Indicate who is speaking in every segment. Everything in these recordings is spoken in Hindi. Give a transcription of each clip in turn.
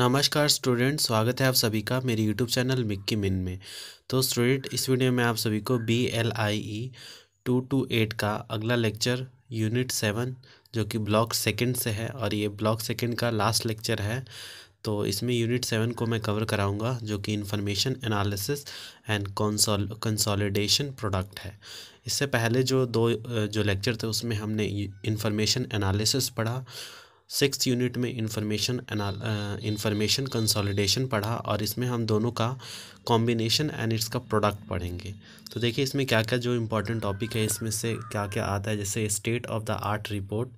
Speaker 1: नमस्कार स्टूडेंट स्वागत है आप सभी का मेरे यूट्यूब चैनल मिक्की मिन में तो स्टूडेंट इस वीडियो में आप सभी को B L I E two two eight का अगला लेक्चर यूनिट सेवन जो कि ब्लॉक सेकंड से है और ये ब्लॉक सेकंड का लास्ट लेक्चर है तो इसमें यूनिट सेवन को मैं कवर कराऊंगा जो कि information analysis and consolidation product है इससे पहले जो दो जो लेक्चर थे उसमें हमने इन्फॉर्मेशन एनालिसिस पढ़ा सिक्स यूनिट में इंफॉर्मेशन इंफॉर्मेशन कंसोलिडेशन पढ़ा और इसमें हम दोनों का कॉम्बिनेशन एंड इट्स का प्रोडक्ट पढ़ेंगे तो देखिए इसमें क्या क्या जो इम्पोर्टेंट टॉपिक है इसमें से क्या क्या आता है जैसे state of the art report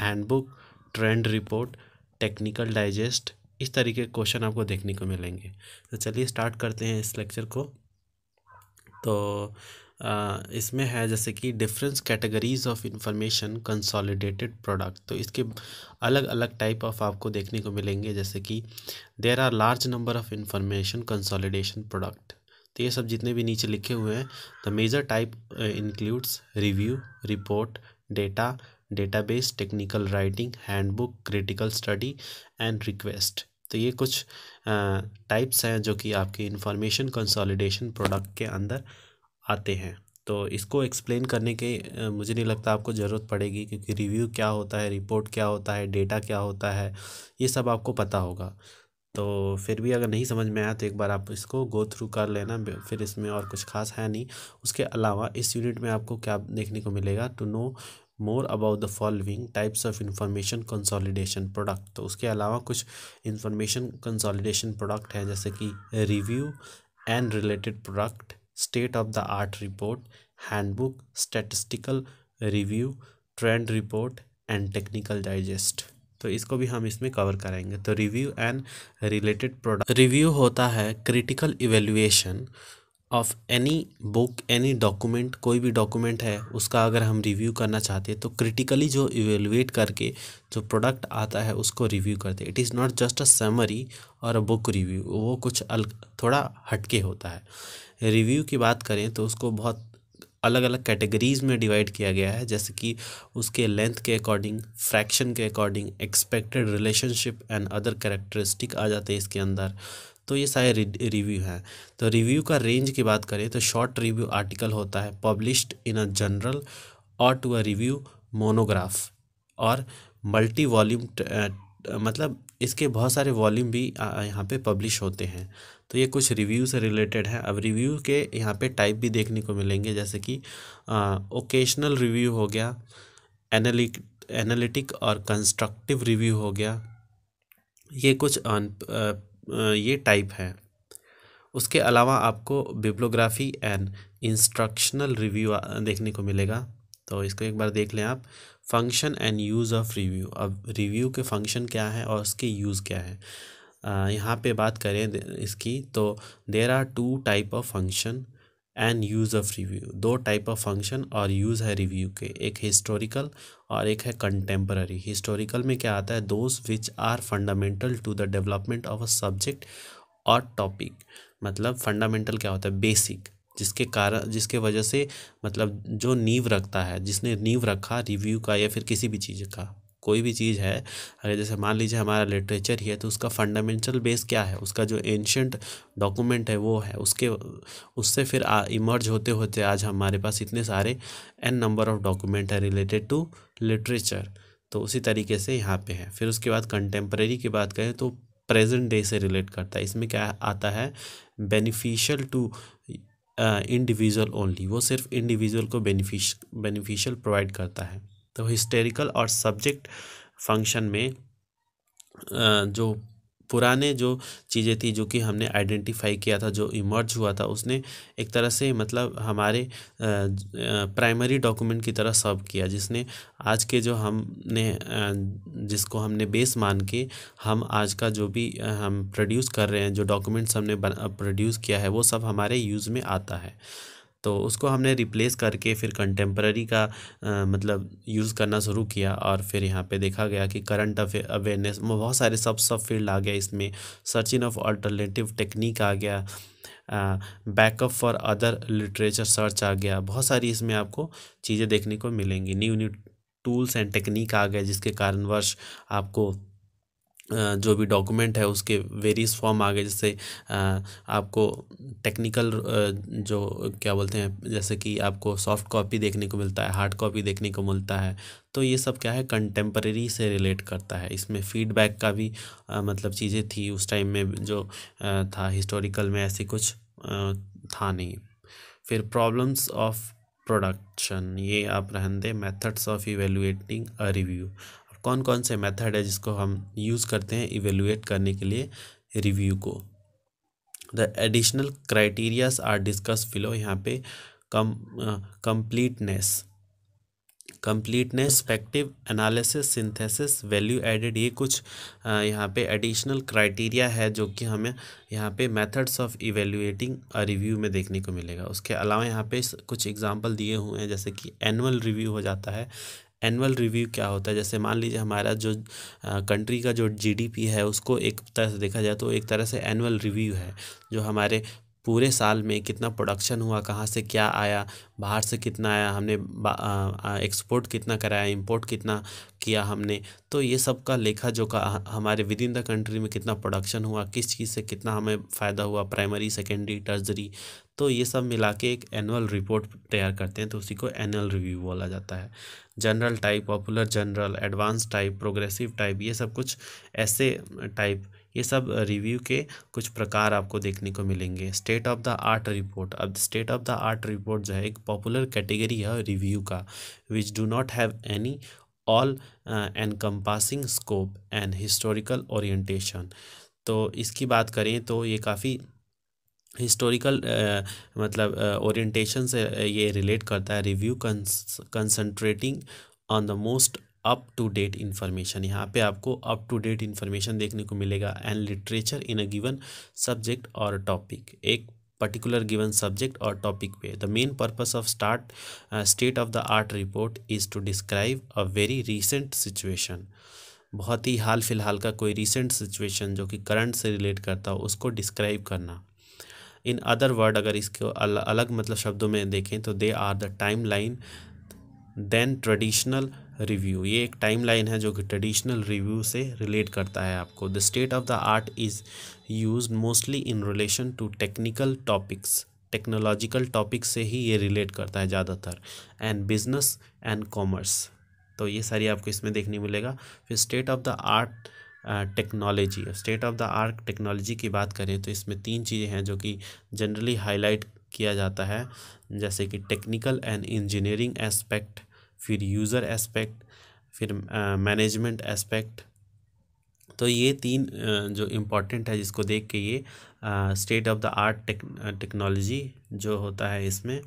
Speaker 1: handbook trend report technical digest इस तरीके के क्वेश्चन आपको देखने को मिलेंगे तो चलिए स्टार्ट करते हैं इस लेक्चर को तो इसमें है जैसे कि difference categories of information consolidated product तो इसके अलग अलग टाइप ऑफ आपको देखने को मिलेंगे जैसे कि there are large number of information consolidation product तो ये सब जितने भी नीचे लिखे हुए हैं the major type includes review report data database technical writing handbook critical study and request तो ये कुछ टाइप्स हैं जो कि आपके इंफॉर्मेशन कंसोलिडेशन प्रोडक्ट के अंदर आते हैं तो इसको एक्सप्लेन करने के मुझे नहीं लगता आपको ज़रूरत पड़ेगी क्योंकि रिव्यू क्या होता है रिपोर्ट क्या होता है डेटा क्या होता है ये सब आपको पता होगा तो फिर भी अगर नहीं समझ में आया तो एक बार आप इसको गो थ्रू कर लेना फिर इसमें और कुछ खास है नहीं उसके अलावा इस यूनिट में आपको क्या देखने को मिलेगा to know more about the following types of information consolidation product तो उसके अलावा कुछ इंफॉर्मेशन कंसोलिडेशन प्रोडक्ट हैं जैसे कि review and related product state of the art report handbook statistical review trend report and technical digest तो इसको भी हम इसमें कवर करेंगे तो review and related product review होता है critical evaluation of any book any document कोई भी डॉक्यूमेंट है उसका अगर हम रिव्यू करना चाहते हैं तो क्रिटिकली जो इवेलुएट करके जो प्रोडक्ट आता है उसको रिव्यू करते हैं it is not just a summary और अ बुक रिव्यू वो कुछ अल थोड़ा हटके होता है रिव्यू की बात करें तो उसको बहुत अलग अलग कैटेगरीज में डिवाइड किया गया है जैसे कि उसके लेंथ के अकॉर्डिंग फ्रैक्शन के according expected relationship and other characteristic आ जाते हैं इसके अंदर तो ये सारे रिव्यू हैं तो रिव्यू का रेंज की बात करें तो शॉर्ट रिव्यू आर्टिकल होता है पब्लिश्ड इन अ जनरल और टू अ रिव्यू मोनोग्राफ और मल्टी वॉल्यूम मतलब इसके बहुत सारे वॉल्यूम भी यहाँ पे पब्लिश होते हैं तो ये कुछ रिव्यू से रिलेटेड है अब रिव्यू के यहाँ पे टाइप भी देखने को मिलेंगे जैसे कि ओकेशनल रिव्यू हो गया एनालिक एनालिटिक और कंस्ट्रक्टिव रिव्यू हो गया ये कुछ ये टाइप है उसके अलावा आपको बिब्लोग्राफी एंड इंस्ट्रक्शनल रिव्यू देखने को मिलेगा तो इसको एक बार देख लें आप function and use of review अब रिव्यू के फंक्शन क्या है और उसके यूज़ क्या है यहाँ पे बात करें इसकी तो there are two type of function and use of review दो टाइप ऑफ फंक्शन और यूज़ है रिव्यू के एक हिस्टोरिकल और एक है कंटेम्प्रेरी हिस्टोरिकल में क्या आता है those which are fundamental to the development of a subject और टॉपिक मतलब फंडामेंटल क्या होता है बेसिक जिसके कारण जिसके वजह से मतलब जो नींव रखता है जिसने नींव रखा रिव्यू का या फिर किसी भी चीज़ का कोई भी चीज़ है अगर जैसे मान लीजिए हमारा लिटरेचर ही है तो उसका फंडामेंटल बेस क्या है उसका जो एंशंट डॉक्यूमेंट है वो है उसके उससे फिर इमर्ज होते होते आज हमारे पास इतने सारे एन नंबर ऑफ डॉक्यूमेंट है रिलेटेड टू लिटरेचर तो उसी तरीके से यहाँ पे है फिर उसके बाद कंटेम्प्रेरी की बात करें तो प्रेजेंट डे से रिलेट करता है इसमें क्या आता है बेनिफिशियल टू इंडिविजुअल ओनली वो सिर्फ इंडिविजुअल को बेनिफिश बेनिफिशियल प्रोवाइड करता है तो हिस्टेरिकल और सब्जेक्ट फंक्शन में जो पुराने जो चीज़ें थी जो कि हमने आइडेंटिफाई किया था जो इमर्ज हुआ था उसने एक तरह से मतलब हमारे प्राइमरी डॉक्यूमेंट की तरह सर्व किया जिसने आज के जो हमने जिसको हमने बेस मान के हम आज का जो भी हम प्रोड्यूस कर रहे हैं जो डॉक्यूमेंट्स हमने प्रोड्यूस किया है वो सब हमारे यूज़ में आता है तो उसको हमने रिप्लेस करके फिर कंटेम्प्रेरी का आ, मतलब यूज़ करना शुरू किया और फिर यहाँ पे देखा गया कि करंट अवेयरनेस बहुत सारे सब सब फील्ड आ गया इसमें सर्चिंग ऑफ अल्टरनेटिव टेक्निक आ गया backup for other literature search आ गया बहुत सारी इसमें आपको चीज़ें देखने को मिलेंगी new new tools and technique आ गए जिसके कारणवश आपको जो भी डॉक्यूमेंट है उसके वेरियस फॉर्म आ गए जैसे आपको टेक्निकल जो क्या बोलते हैं जैसे कि आपको सॉफ्ट कॉपी देखने को मिलता है हार्ड कॉपी देखने को मिलता है तो ये सब क्या है कंटेम्प्रेरी से रिलेट करता है इसमें फीडबैक का भी मतलब चीज़ें थी उस टाइम में जो था हिस्टोरिकल में ऐसी कुछ था नहीं फिर प्रॉब्लम्स ऑफ प्रोडक्शन ये आप रहें दें methods of evaluating a review कौन कौन से मेथड है जिसको हम यूज़ करते हैं इवेलुएट करने के लिए रिव्यू को the additional criterias are discuss फिलो यहाँ पे कम कंप्लीटनेस कंप्लीटनेस फैक्टिव एनालिसिस सिंथेसिस वैल्यू एडेड ये कुछ यहाँ पे एडिशनल क्राइटेरिया है जो कि हमें यहाँ पे मेथड्स ऑफ इवेल्यूएटिंग रिव्यू में देखने को मिलेगा उसके अलावा यहाँ पे कुछ एग्जांपल दिए हुए हैं जैसे कि एनुअल रिव्यू हो जाता है एनुअल रिव्यू क्या होता है जैसे मान लीजिए हमारा जो कंट्री का जो जीडीपी है उसको एक तरह से देखा जाए तो एक तरह से एनुअल रिव्यू है जो हमारे पूरे साल में कितना प्रोडक्शन हुआ कहाँ से क्या आया बाहर से कितना आया हमने एक्सपोर्ट कितना कराया इंपोर्ट कितना किया हमने तो ये सब का लेखा जो का हमारे विद इन द कंट्री में कितना प्रोडक्शन हुआ किस चीज़ से कितना हमें फ़ायदा हुआ प्राइमरी सेकेंडरी टर्जरी तो ये सब मिला के एक एनुअल रिपोर्ट तैयार करते हैं तो उसी को एनुअल रिव्यू बोला जाता है general type popular general advance type progressive type ये सब कुछ ऐसे टाइप ये सब रिव्यू के कुछ प्रकार आपको देखने को मिलेंगे state of the art report अब state of the art report जो है एक पॉपुलर कैटेगरी है रिव्यू का which do not have any all encompassing scope and historical orientation तो इसकी बात करें तो ये काफ़ी हिस्टोरिकल uh, मतलब ओरिएंटेशन uh, से ये रिलेट करता है review concentrating on the most up to date information यहाँ पे आपको अप टू डेट इन्फॉर्मेशन देखने को मिलेगा and literature in a given subject और टॉपिक एक पर्टिकुलर गिवन सब्जेक्ट और टॉपिक पे the main purpose of start state of the art report is to describe a very recent situation बहुत ही हाल फिलहाल का कोई रिसेंट सिचुएशन जो कि करंट से रिलेट करता हो उसको डिस्क्राइब करना इन अदर वर्ड अगर इसको अल, अलग मतलब शब्दों में देखें तो they are the time line then traditional review ये एक टाइमलाइन है जो कि ट्रेडिशनल रिव्यू से रिलेट करता है आपको the state of the art is use mostly in relation to technical topics technological topic से ही ये रिलेट करता है ज़्यादातर एंड बिजनेस एंड कॉमर्स तो ये सारी आपको इसमें देखने मिलेगा फिर state of the art technology state of the art technology की बात करें तो इसमें तीन चीज़ें हैं जो कि जनरली हाईलाइट किया जाता है जैसे कि टेक्निकल एंड इंजीनियरिंग एस्पेक्ट फिर यूज़र एस्पेक्ट फिर मैनेजमेंट एस्पेक्ट तो ये तीन जो इम्पोर्टेंट है जिसको देख के ये state of the art technology जो होता है इसमें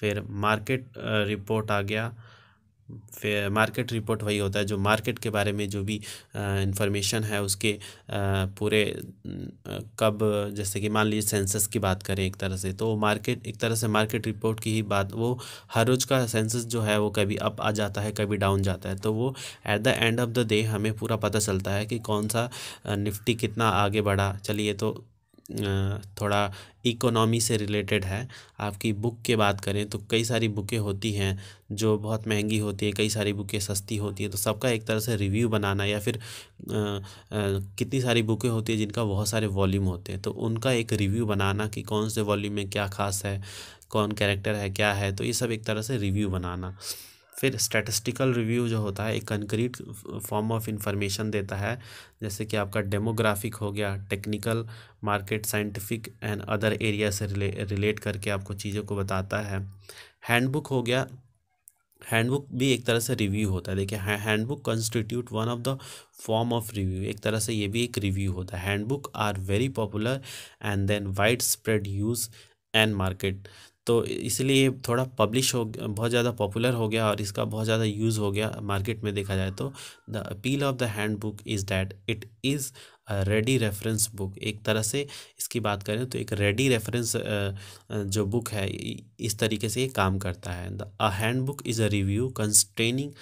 Speaker 1: फिर मार्केट रिपोर्ट आ गया मार्केट रिपोर्ट वही होता है जो मार्केट के बारे में जो भी इंफॉर्मेशन है उसके पूरे कब जैसे कि मान लीजिए सेंसस की बात करें एक तरह से तो मार्केट एक तरह से मार्केट रिपोर्ट की ही बात वो हर रोज़ का सेंसस जो है वो कभी अप आ जाता है कभी डाउन जाता है तो वो at the end of the day हमें पूरा पता चलता है कि कौन सा निफ्टी कितना आगे बढ़ा चलिए तो थोड़ा इकोनॉमी से रिलेटेड है आपकी बुक के बात करें तो कई सारी बुकें होती हैं जो बहुत महंगी होती है कई सारी बुकें सस्ती होती हैं तो सबका एक तरह से रिव्यू बनाना या फिर कितनी सारी बुकें होती हैं जिनका बहुत सारे वॉल्यूम होते हैं तो उनका एक रिव्यू बनाना कि कौन से वॉल्यूम में क्या खास है कौन कैरेक्टर है क्या है तो ये सब एक तरह से रिव्यू बनाना फिर स्टैटिस्टिकल रिव्यू जो होता है एक कंक्रीट फॉर्म ऑफ इंफॉर्मेशन देता है जैसे कि आपका डेमोग्राफिक हो गया technical market scientific and other area से रिले रिलेट करके आपको चीज़ों को बताता है हैंडबुक हो गया हैंडबुक भी एक तरह से रिव्यू होता है देखिए handbook constitute one of the form of review एक तरह से ये भी एक रिव्यू होता है handbook are very popular and then wide spread use and market तो इसलिए ये थोड़ा पब्लिश हो बहुत ज़्यादा पॉपुलर हो गया और इसका बहुत ज़्यादा यूज़ हो गया मार्केट में देखा जाए तो the appeal of the handbook is that it is ready reference book एक तरह से इसकी बात करें तो एक रेडी रेफरेंस जो बुक है इस तरीके से ये काम करता है the a handbook is a review concentrating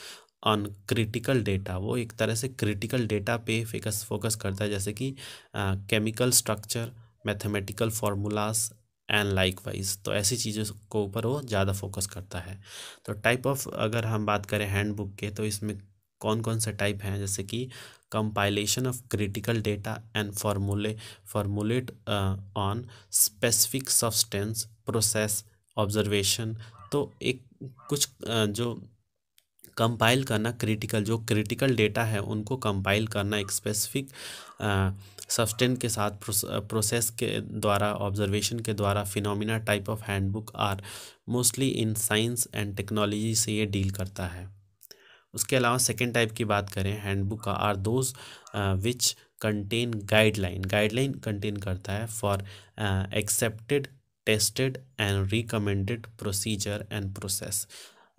Speaker 1: on critical data वो एक तरह से क्रिटिकल डेटा पे फोकस फोकस करता है जैसे कि chemical structure mathematical formulas and likewise तो ऐसी चीज़ों को ऊपर वो ज़्यादा फोकस करता है तो टाइप ऑफ अगर हम बात करें हैंड बुक के तो इसमें कौन कौन से टाइप हैं जैसे कि compilation of critical data and फार्मूले formulate on specific substance process observation तो एक कुछ uh, जो कंपाइल करना क्रिटिकल जो क्रिटिकल डेटा है उनको कंपाइल करना एक स्पेसिफिक सब्सटेंट के साथ प्रोसेस के द्वारा ऑब्जर्वेशन के द्वारा phenomena type of handbook are mostly in science and technology से ये डील करता है उसके अलावा सेकेंड टाइप की बात करें हैंडबुक का are those which contain guideline guideline contain करता है for accepted tested and recommended procedure and process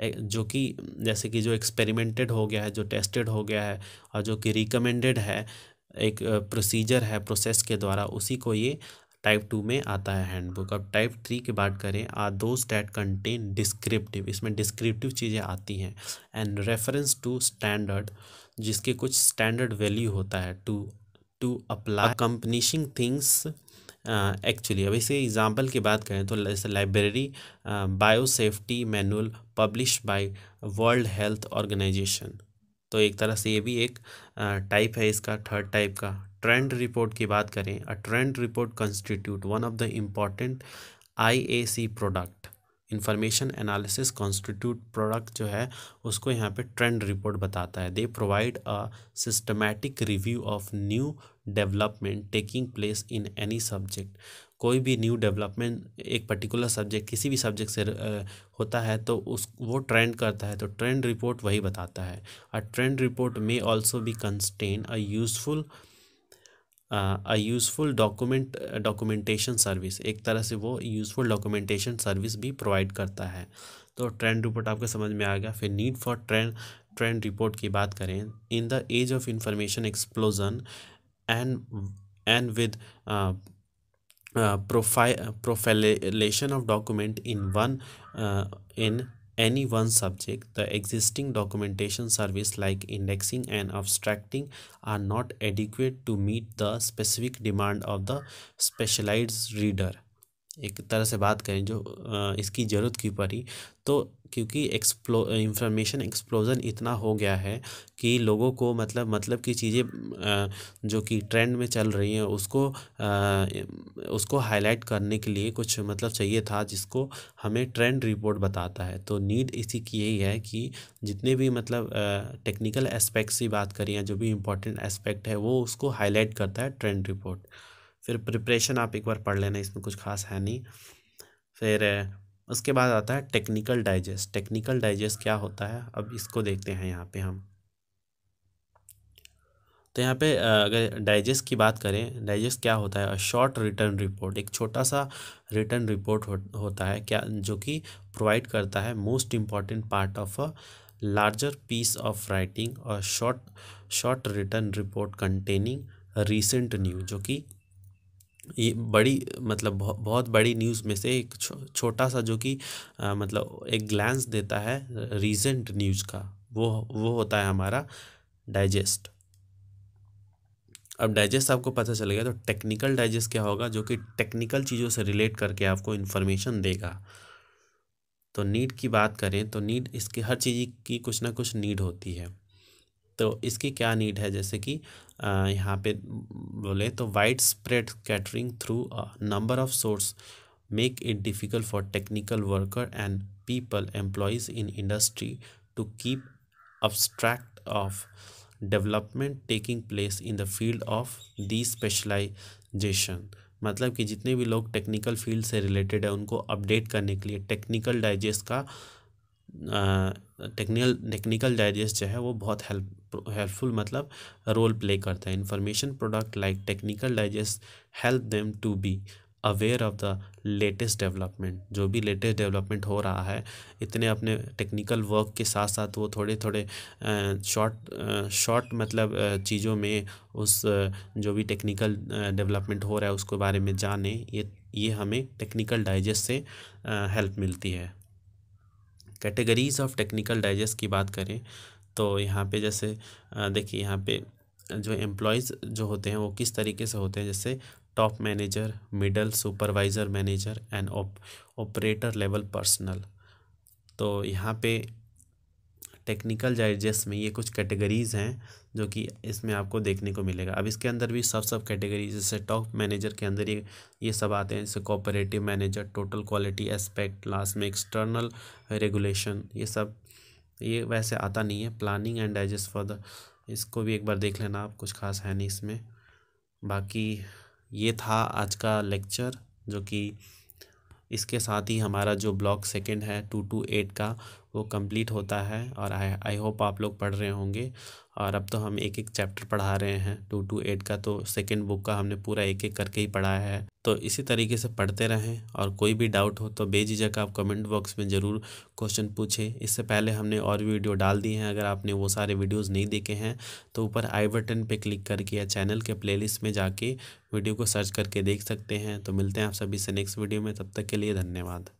Speaker 1: जो कि जैसे कि जो एक्सपेरिमेंटेड हो गया है जो टेस्टेड हो गया है और जो कि रिकमेंडेड है एक प्रोसीजर है प्रोसेस के द्वारा उसी को ये टाइप टू में आता है हैंडबुक अब टाइप थ्री की बात करें आ दो स्टैट कंटेन डिस्क्रिप्टिव इसमें डिस्क्रिप्टिव चीज़ें आती हैं एंड रेफरेंस टू स्टैंडर्ड जिसके कुछ स्टैंडर्ड वैल्यू होता है टू टू अप्लाई कंपनीशिंग थिंग्स एक्चुअली uh, अब इसी एग्ज़ाम्पल की बात करें तो जैसे library biosafety manual publish by World Health Organization तो एक तरह से ये भी एक टाइप uh, है इसका थर्ड टाइप का ट्रेंड रिपोर्ट की बात करें a trend report constitute one of the important IAC product information analysis constitute product जो है उसको यहाँ पे ट्रेंड रिपोर्ट बताता है they provide a systematic review of new development taking place in any subject कोई भी न्यू डेवलपमेंट एक पर्टिकुलर सब्जेक्ट किसी भी सब्जेक्ट से होता है तो उस वो ट्रेंड करता है तो ट्रेंड रिपोर्ट वही बताता है a trend report may also be constitute a useful a useful document documentation service एक तरह से वो यूज़फुल डॉक्यूमेंटेशन सर्विस भी प्रोवाइड करता है तो ट्रेंड रिपोर्ट आपको समझ में आ गया फिर need for trend trend report की बात करें in the age of information explosion and and with uh, uh, profile uh, profilation of document in one uh, in any one subject the existing documentation service like indexing and abstracting are not adequate to meet the specific demand of the specialized reader एक तरह से बात करें जो इसकी ज़रूरत की पड़ी तो क्योंकि एक्सप्लो इंफॉर्मेशन एक्सप्लोजन इतना हो गया है कि लोगों को मतलब मतलब की चीज़ें जो कि ट्रेंड में चल रही हैं उसको उसको हाईलाइट करने के लिए कुछ मतलब चाहिए था जिसको हमें ट्रेंड रिपोर्ट बताता है तो नीड इसी की यही है कि जितने भी मतलब टेक्निकल एस्पेक्ट्स की बात करें या जो भी इम्पोर्टेंट एस्पेक्ट है वो उसको हाईलाइट करता है ट्रेंड रिपोर्ट फिर प्रिपरेशन आप एक बार पढ़ लेना इसमें कुछ खास है नहीं फिर उसके बाद आता है टेक्निकल डाइजेस्ट टेक्निकल डाइजेस्ट क्या होता है अब इसको देखते हैं यहाँ पे हम तो यहाँ पे अगर डाइजेस्ट की बात करें डाइजेस्ट क्या होता है शॉर्ट रिटर्न रिपोर्ट एक छोटा सा रिटर्न रिपोर्ट हो, होता है क्या जो कि प्रोवाइड करता है most important part of a larger piece of writing और short short written report containing recent news जो कि ये बड़ी मतलब बहुत बड़ी न्यूज़ में से एक छो, छोटा सा जो कि मतलब एक ग्लैंस देता है रीसेंट न्यूज़ का वो वो होता है हमारा डाइजेस्ट अब डाइजेस्ट आपको पता चल गया तो टेक्निकल डाइजेस्ट क्या होगा जो कि टेक्निकल चीज़ों से रिलेट करके आपको इन्फॉर्मेशन देगा तो नीड की बात करें तो नीड इसके हर चीज़ की कुछ ना कुछ नीड होती है तो इसकी क्या नीड है जैसे कि यहाँ पे बोले तो wide spread scattering through number of source make it difficult for technical worker and people employees in industry to keep abstract of development taking place in the field of the specialization मतलब कि जितने भी लोग टेक्निकल फील्ड से रिलेटेड है उनको अपडेट करने के लिए टेक्निकल डाइजेस्ट का टेक्निकल टेक्निकल डाइजेस्ट जो है वो बहुत हेल्प हेल्पफुल मतलब रोल प्ले करता है information product like technical digest help them to be aware of the latest development जो भी लेटेस्ट डेवलपमेंट हो रहा है इतने अपने टेक्निकल वर्क के साथ साथ वो थोड़े थोड़े शॉर्ट शॉर्ट मतलब चीज़ों में उस जो भी टेक्निकल डेवलपमेंट हो रहा है उसके बारे में जाने ये ये हमें टेक्निकल डाइजेस्ट से हेल्प मिलती है कैटेगरीज़ ऑफ टेक्निकल डाइजेस्ट की बात करें तो यहाँ पे जैसे देखिए यहाँ पे जो एम्प्लॉयज़ जो होते हैं वो किस तरीके से होते हैं जैसे top manager middle supervisor manager and operator level personnel तो यहाँ पे टेक्निकल जाइजेस्ट में ये कुछ कैटेगरीज़ हैं जो कि इसमें आपको देखने को मिलेगा अब इसके अंदर भी सब सब कैटेगरीज जैसे टॉप मैनेजर के अंदर ये ये सब आते हैं जैसे cooperative manager total quality aspect last में एक्सटर्नल रेगुलेशन ये सब ये वैसे आता नहीं है planning and digest for the इसको भी एक बार देख लेना आप कुछ खास है नहीं इसमें बाकी ये था आज का लेक्चर जो कि इसके साथ ही हमारा जो ब्लॉक सेकंड है टू टू एट का वो कंप्लीट होता है और आई आई होप आप लोग पढ़ रहे होंगे और अब तो हम एक एक चैप्टर पढ़ा रहे हैं टू टू एट का तो सेकेंड बुक का हमने पूरा एक एक करके ही पढ़ाया है तो इसी तरीके से पढ़ते रहें और कोई भी डाउट हो तो बेझिझक आप कमेंट बॉक्स में ज़रूर क्वेश्चन पूछें इससे पहले हमने और वीडियो डाल दिए हैं अगर आपने वो सारे वीडियोस नहीं देखे हैं तो ऊपर आई बटन पे क्लिक करके या चैनल के प्लेलिस्ट में जाके वीडियो को सर्च करके देख सकते हैं तो मिलते हैं आप सभी से नेक्स्ट वीडियो में तब तक के लिए धन्यवाद